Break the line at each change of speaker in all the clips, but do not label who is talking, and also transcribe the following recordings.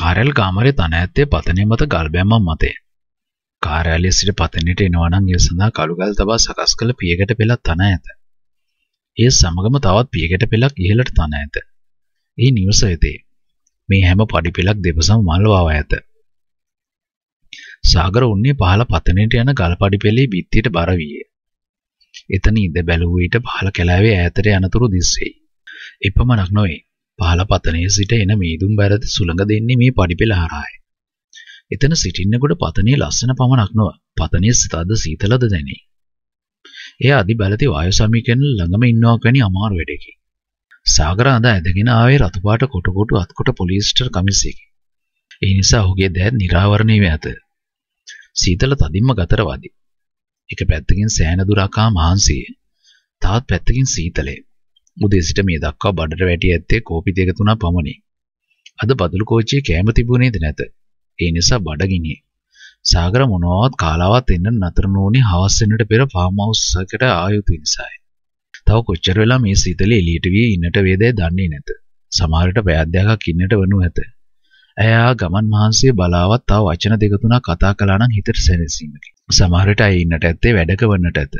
කාරල් ගාමරේ තන ඇත්තේ පතනය මත ගල්බැම්මක් මතේ. කාර්යාලය සිට පතනයට එනවනම් ඒ සඳහා කළුගල් තබා සකස් කළ පියකට පෙළක් තන ඇත. ඒ සමගම තවත් පියකට පෙළක් ඉහළට තන ඇත. ඒ නිවස ඇතේ. මේ හැම පඩි පෙළක් දෙපසම මල් වව ඇත. සාගර උන්නේ පහළ පතනයට යන ගල් පඩි පෙළේ බිත්තියට බර විය. එතන ඉඳ බැලුව විට පහළ කැලෑවේ ඈතට යනතුරු දිස්සෙයි. එපමණක් නොවේ. පහළ පතනයේ සිට එන මීදුම් බැරති සුළඟ දෙන්නේ මේ පඩිපෙළ හරහායි. එතන සිටින්නකොට පතනයේ ලස්සන පමණක් නොව පතනයේ සිතද්ද සීතලද දැනේ. එය අධි බැලති වායු සමීකරණ ළඟම ඉන්නවා වැනි අමාරු වැඩකි. සාගර අඳ ඇදගෙන ආවේ රතුපාට කොට කොට අත්කොට පොලිස්ටර් කමිසයකි. ඒ නිසා ඔහුගේ දෑත් නිරාවරණය වී ඇත. සීතල තදින්ම ගතරවාදී. එක පැත්තකින් සෑන දුරකා මහන්සිය. තවත් පැත්තකින් සීතලේ. උදේ සිට මේ දක්වා බඩට වැටි ඇත්තේ කෝපි දෙක තුනක් පමණි. අද බදළු කෝච්චියේ කෑම තිබුණේද නැත. ඒ නිසා බඩ ගිනියේ. සාගර මොනවත් කාලාවත් එන්න නතර නොවුනේ හවස් වෙනට පෙර ෆාම් හවුස් එකට ආයුතු නිසායි. තව කොච්චර වෙලා මේ සීතලෙ එළියට වී ඉන්නට වේදයි දන්නේ නැත. සමහර විට පැය දෙකක් ඉන්නට වනු ඇත. ඇයා ගමන් මහන්සිය බලාවත් තව වචන දෙක තුනක් කතා කළා නම් හිතට සැනසීමකි. සමහර විට ඇය ඉන්නට ඇත්තේ වැඩක වන්නට ඇත.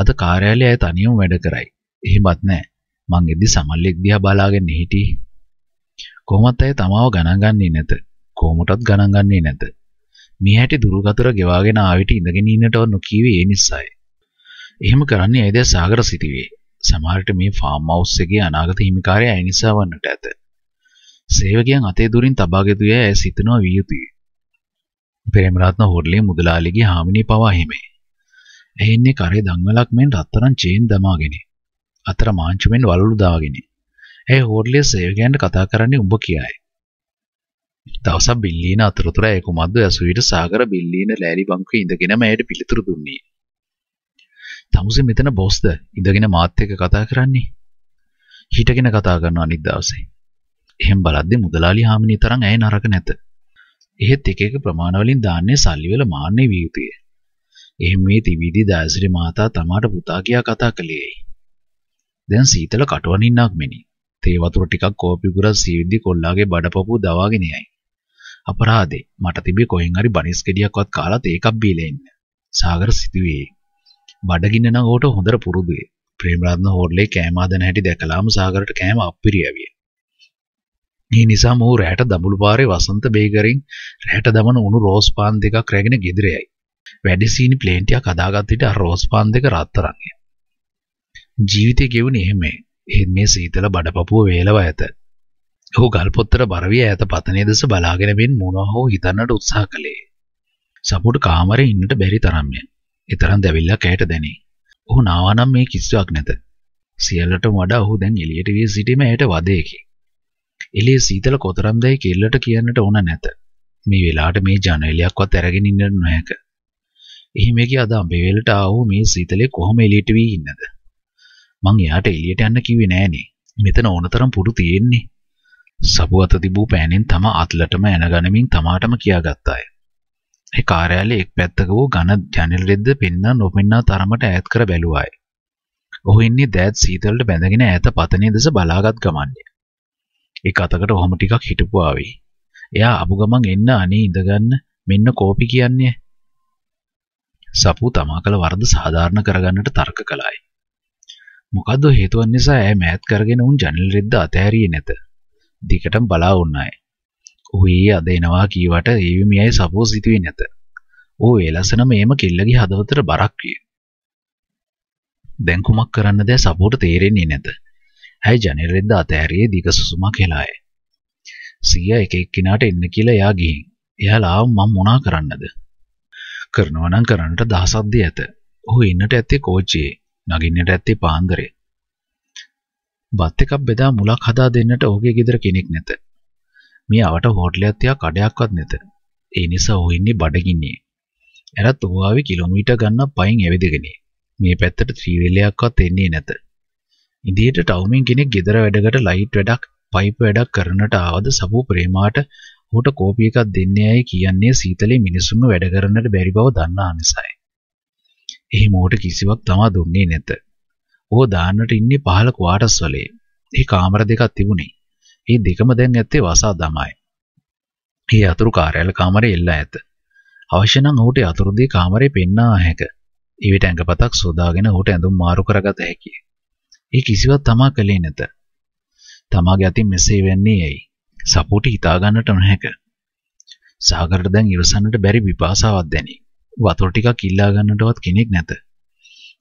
අද කාර්යාලයේ ඇය තනියම වැඩ කරයි. එහෙමත් නැහැ. මං එද්දි සමල්ලෙක් දිහා බලාගෙන හිටියේ. කොහොමත් ඇය තමාව ගණන් ගන්නේ නැත. කොහොමටත් ගණන් ගන්නේ නැත. මේ හැටි දුරුගතර ගෙවාගෙන ආවිට ඉඳගෙන ඉන්නටව නොකීවේ ඒ නිසායි. එහෙම කරන්නේ ඇයිද සාගර සිටිවේ. සමහරට මේ ෆාම් හවුස් එකේ අනාගත හිමිකාරය ඇය නිසා වන්නට ඇත. සේවකයන් අතේ දුරින් තබාගෙතුය ඇය සිතනවා විය යුතුය. ප්‍රේමරත්න හොරළේ මුදලාලිගේ හාමිනේ පවා හිමේ. ඇහෙන්නේ කරේ දන්වලක් මෙන් රත්තරන් චේන් දමාගෙනේ. අතර මාංචුවෙන් වලලු දාගෙන. ඇය හෝඩ්ලිය සේවකයන්ට කතා කරන්නේ උඹ කියයි. දවසක් බිල්ලීන අතරතුර ඇය කුමද්ද ඇසුවිට සාගර බිල්ලීන ලෑලි බංකුවේ ඉඳගෙනම ඇයට පිළිතුරු දුන්නේ. තමුසේ මෙතන බොස්ද ඉඳගෙන මාත් එක්ක කතා කරන්නේ. හිටගෙන කතා කරනවා අනිත් දවසේ. එහෙන් බලද්දී මුදලාලි හාමිනේ තරම් ඇය නරක නැත. එහෙත් එක එක ප්‍රමාණවලින් දාන්නේ සල්ලි වල මාන්නේ වියුතුය. එහෙන් මේ ත්‍රිවිධ දාසිරි මාතා තමාට පුතා කියා කතා කළේයි. දැන් සීතල කටවනින්නක් මෙනි. තේ වතුර ටිකක් කෝපි ගුරා සීවිදි කොල්ලාගේ බඩපපුව දවාගෙන යයි. අපරාදේ මට තිබේ කොහෙන් හරි බනිස් ගෙඩියක්වත් කාලා තේකක් බීලා ඉන්න. සාගර සිතුවේ. බඩගින්න නම් ඕට හොඳට පුරුදුයි. ප්‍රේමරත්න හෝර්ලේ කෑම හදන හැටි දැකලාම සාගරට කෑම අප්පිරියවිය. මේ නිසා මොහු රැට දඹුළු පාරේ වසන්ත බේකරින් රැට දමන උණු රෝස් පාන් දෙකක් රැගෙන ගෙදර යයි. වැඩි සීනි ප්ලේන්ටියක් හදාගත්ත විට අර රෝස් පාන් දෙක රත්තරන්ය. ජීවිතය ගෙවුණේ එහෙමයි. එහෙත් මේ සීතල බඩපපුව වේලව ඇත. ඔහු ගල්පොත්තර බරවිය ඈත පතනය දෙස බලාගෙන බෙන් මොනවා හෝ හිතන්නට උත්සාහ කළේ. සපුට කාමරේ ඉන්නට බැරි තරම්ය. ඒ තරම් දැවිල්ලක් ඇයට දැනේ. ඔහු නාවානම් මේ කිසිවක් නැත. සියල්ලටම වඩා ඔහු දැන් එළියට වී සිටීම ඇයට වදේකි. එළිය සීතල කොතරම්දයි කෙල්ලට කියන්නට ඕන නැත. මේ වෙලාවට මේ ජනේලියක්වත් අරගෙන ඉන්නට නොහැක. එහි මේකේ අද අඹේවලට ආවෝ මේ සීතලේ කොහොම එළියට වී ඉන්නද? මං එයාට එළියට යන්න කිව්වේ නෑනේ. මෙතන ඕනතරම් පුරු තියෙන්නේ. සබු අත තිබූ පෑනෙන් තම අත්ලටම ඇනගනමින් තමාටම කියාගත්තාය. ඒ කාර්යාලයේ එක් පැත්තක වූ ඝන ජනෙල් රෙද්ද පෙන්නා නොපෙන්නා තරමට ඈත් කර බැලුවාය. ඔහු ඉන්නේ දෑත් සීතලට බැඳගෙන ඈත පතනේ දෙස බලාගත් ගමන්නේ. ඒ අතකට ඔහොම ටිකක් හිටපු ආවේ. එයා අබු ගමන් එන්න අනේ ඉඳගන්න මෙන්න කෝපි කියන්නේ. සපු තමා කළ වරද සාධාරණ කරගන්නට තර්ක කළායි. මොකද හේතුවන් නිසා ඇය මෑත් කරගෙන උන් ජනල් රෙද්ද අතහැරියේ නැත. දිකටම බලා උන්නාය. ඔහු ඊයේ අද එනවා කීවට ඒවිමි අය සපෝස් හිතුවේ නැත. ඌ ඒ ලස්සන මේම කිල්ලගේ හදවතට බරක් විය. දැන් කුමක් කරන්නද සපෝට තේරෙන්නේ නැත. ඇය ජනල් රෙද්ද අතහැරියේ දිග සුසුමක් හෙලාය. සීයා එක එක්කිනාට එන්න කියලා එයා ගිහින්. එයා ලාව මම මොනා කරන්නද? කරනවා නම් කරන්නට දහසක් ඇත. ඔහු ඉන්නට ඇත්තේ කෝච්චියේ. නගින්නට ඇත්තේ පාන්දරේ. බත් එකක් බෙදා මුලක් හදා දෙන්නට ඔහුගේ ගෙදර කෙනෙක් නැත. මේ අවට හෝටලයක් තියා කඩයක්වත් නැත. ඒ නිසා ඔහු ඉන්නේ බඩගින්නේ. ඇරත් ඔහු ආවේ කිලෝමීටර් ගන්න පයින් ඇවිදගෙන. මේ පැත්තට ත්‍රිවිලයක්වත් එන්නේ නැත. ඉදිරියට ටවුමින් කෙනෙක් ගෙදර වැඩකට ලයිට් වැඩක් පයිප් වැඩක් කරන්නට ආවද සබූ ප්‍රේමාට ඔහුට කෝපි එකක් දෙන්නේ ඇයි කියන්නේ සීතලේ මිනිසුන්ව වැඩ කරන්නට බැරි බව දන්නා නිසායි. එහි මෝට කිසිවක් තමා දුන්නේ නැත. ඕ දාන්නට ඉන්නේ පහළ ක්වාටස් වලේ. එහි කාමර දෙකක් තිබුණේ. ඒ දෙකම දැන් ඇත්තේ වසා දමයි. ඒ අතුරු කාර්යාල කාමරේ එල්ලා ඇත. අවශ්‍ය නම් ඔහුට අතුරු දී කාමරේ පෙන්වා හැක. ඊවිට ඇඟපතක් සෝදාගෙන ඔහුට ඇඳුම් මාරු කරගත හැකිය. ඒ කිසිවක් තමා කළේ නැත. තමාගේ අතින් මෙසේ වෙන්නේ ඇයි? සපෝටි හිතාගන්නට නොහැක. සාගරට දැන් ඉවසන්නට බැරි විපාසාවක් දැනේ. වතුර ටිකක් ඉල්ලා ගන්නටවත් කෙනෙක් නැත.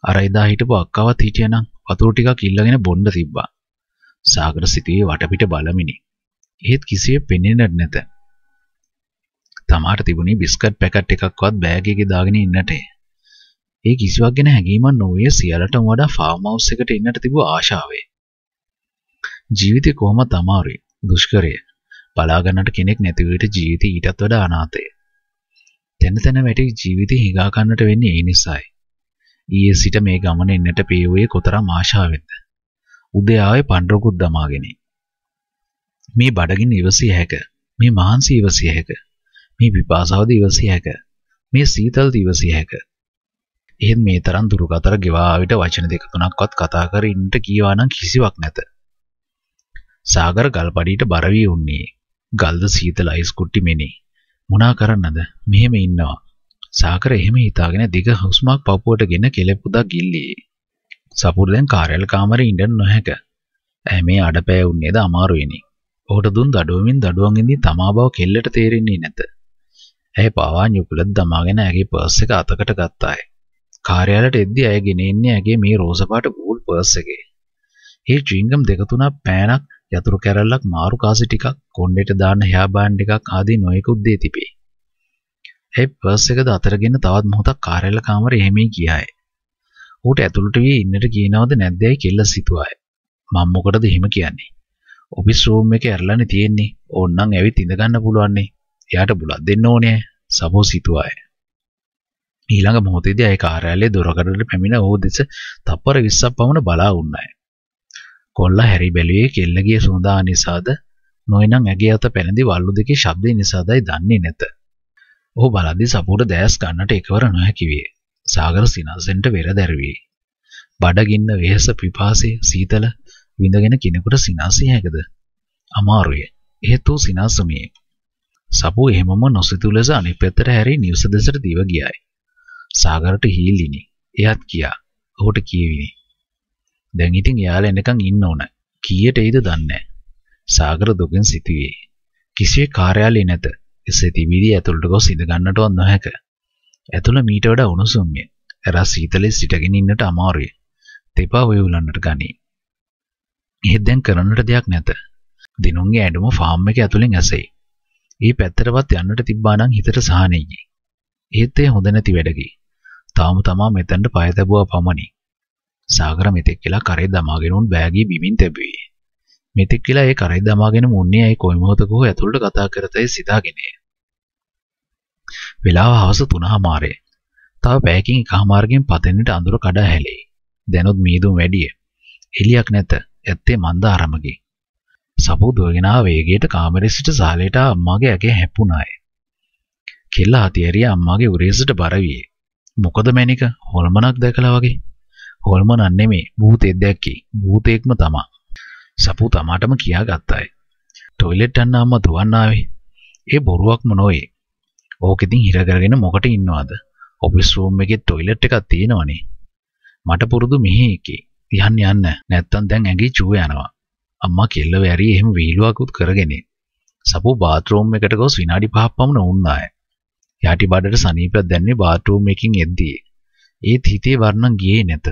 අර එදා හිටපු අක්කවත් හිටියනම් වතුර ටිකක් ඉල්ලගෙන බොන්න තිබ්බා. සාගර සිටියේ වටපිට බලමිනි. එහෙත් කිසියෙ පෙනෙන්නට නැත. තමාට තිබුණේ බිස්කට් පැකට් එකක්වත් බෑග් එකේ දාගෙන ඉන්නට. ඒ කිසිවක් ගැන හැඟීමක් නොවේ සියලටම වඩා ෆාම් හවුස් එකට එන්නට තිබූ ආශාවේ. ජීවිතේ කොහොමද අමාරුයි, දුෂ්කරය. බලා ගන්නට කෙනෙක් නැති විට ජීවිතේ ඊටත් වඩා අනාථයි. තැන තැන වැටි ජීවිතේ හිඟා ගන්නට වෙන්නේ ඒ නිසායි. ඊයේ සිට මේ ගමන එන්නට පේවුවේ කොතරම් ආශාවෙන්ද. උදේ ආවේ පඬරකුත් දමාගෙනයි. මේ බඩගින්න ඉවසිය හැක. මේ මහන්සි ඉවසිය හැක. මේ විපාසාවද ඉවසිය හැක. මේ සීතල්ද ඉවසිය හැක. එහෙත් මේ තරම් දුරු කතර ගෙවා ආවිට වචන දෙක තුනක්වත් කතා කර ඉන්නට කීවා නම් කිසිවක් නැත. සාගර ගල්පඩියට බර වී උන්නේ. ගල්ද සීතල අයිස් කුට්ටි මෙනේ. මොනා කරන්නද? මෙහෙම ඉන්නවා. සාකර එහෙම හිතාගෙන දිග හුස්මක් පපුවට ගෙන කෙලෙපුදක් ගිල්ලී. සපුර දැන් කාර්යාල කාමරේ ඉන්න නොහැක. ඇයි මේ අඩපෑ උන්නේද අමාරුයිනි. ඔහුට දුන් දඩුවමින් දඩුවම් ඉඳී තමා බව කෙල්ලට තේරෙන්නේ නැත. ඇය පාවා නිකුලත් දමාගෙන ඇගේ පර්ස් එක අතකට ගත්තාය. කාර්යාලයට එද්දී ඇය ගෙනෙන්නේ ඇගේ මේ රෝස පාට ගෝල් පර්ස් එකේ. ඒ චින්ගම් දෙක තුනක් පෑනක් යතුරු කැරල්ලක් මාරු කාසි ටිකක් කොණ්ඩෙට දාන හෙයා බෑන්ඩ් එකක් ආදී නොයෙකුත් දේ තිබේ. ඇයි පර්ස් එකද අතරගෙන තවත් මොහොතක් කාර්යාල කාමරේ එහෙමයි කියාය. ඌට ඇතුළට වී ඉන්නට කියනවද නැද්දයි කියලා සිතුවාය. මම මොකටද එහෙම කියන්නේ? ඔෆිස් රූම් එකේ ඇරලානේ තියෙන්නේ. ඕන්නම් ඇවිත් ඉඳ ගන්න පුළුවන්නේ. එයාට බුලත් දෙන්න ඕනේ. සබෝ සිතුවාය. ඊළඟ මොහොතේදී අය කාර්යාලයේ දොරකඩට පැමිණ ඔහු දෙස තප්පර 20ක් පමණ බලා වුණාය. කොල්ලා හැරි බැලුවේ කෙල්ලගේ සුවඳා නිසාද නොයිනම් ඇගේ අත පැනදි වල්ලු දෙකේ ශබ්දය නිසාදයි දන්නේ නැත. ඔහු බලද්දි සපුර දැස් ගන්නට එකවර නොහැකි විය. සාගර සිනාසෙන්ට වෙර දැරුවේ. බඩගින්න වෙහස පිපාසය සීතල විඳගෙන කෙනෙකුට සිනාසිය හැකද? අමාරුය. එහෙත් ඌ සිනාසුමියේ. සපු එහෙමම නොසිතූ ලෙස අනිත් පැත්තට හැරී නිවස දෙසට දිව ගියායි. සාගරට හීලිනි. එයත් කියා. ඔහුට කියවිනි. දැන් ඉතින් එයාලා එනකන් ඉන්න ඕන. කීයට එයිද දන්නේ නැහැ. සාගර දුගෙන් සිටියේ. කිසිය කාර්යාලය නැත. එසේ තිබීදී ඇතුළට ගොස් ඉඳගන්නටවත් නොහැක. ඇතුළ මීට වඩා උණුසුම්ය. රස සීතලෙ සිටගෙන ඉන්නට අමාරුය. දෙපා වයුලන්නට ගනී. එහෙත් දැන් කරන්නට දෙයක් නැත. දිනුන්ගේ ඇඩුම ෆාම් එක ඇතුලෙන් ඇසෙයි. ඊ පැත්තටවත් යන්නට තිබ්බා නම් හිතට සහනෙයි. ඒත් ඒ හොඳ නැති වැඩකි. තාම තමා මෙතනට පය තැබුවා පමණි. සාගර මෙතෙක් කියලා කරේ දමාගෙන උන් බෑගී බිමින් තැබුවේ. මෙතෙක් කියලා ඒ කරයි දමාගෙන මුන්නේ ඇයි කොයි මොහොතක හෝ ඇතුළට කතා කරතේ සිතාගෙනේ. වෙලාව හවස 3:00මාරේ. තව පැයකින් එකහමාරකින් පතෙන්නට අඳුර කඩා හැලෙයි. දැනුත් මීදුම් වැඩිය. එළියක් නැත. ඇත්තේ මන්දාරමකි. සබෝ දුවගෙන ආ වේගයට කාමරේ සිට සාලේට අම්මාගේ ඇගේ හැප්පුණාය. කෙල්ල හතියරිය අම්මාගේ උරේසට බර වියේ. මොකද මැනික හොල්මනක් දැකලා වගේ. හොල්මනක් නෙමේ භූතෙක් දැක්කේ. භූතෙක්ම තමා. සපු තමාටම කියා ගත්තායි. ටොයිලෙට් යන්න අම්මා දුවන්නාවේ. ඒ බොරුවක්ම නොවේ. ඕක ඉතින් හිර කරගෙන මොකට ඉන්නවද? ඔෆිස් රූම් එකේ ටොයිලෙට් එකක් තියෙනවනේ. මට පුරුදු මෙහි එකේ. තියන්න යන්න. නැත්තම් දැන් ඇඟි චූ යනවා. අම්මා කෙල්ල වැරි එහෙම වීලුවකුත් කරගෙන. සපු බාත් รู ම් එකට ගොස් විනාඩි 5ක් පමණ වුණාය. යටි බඩට සනීපයක් දැන්නේ බාත් รู ම් එකකින් එද්දී. ඒත් හිතේ වර්ණන් ගියේ නැත.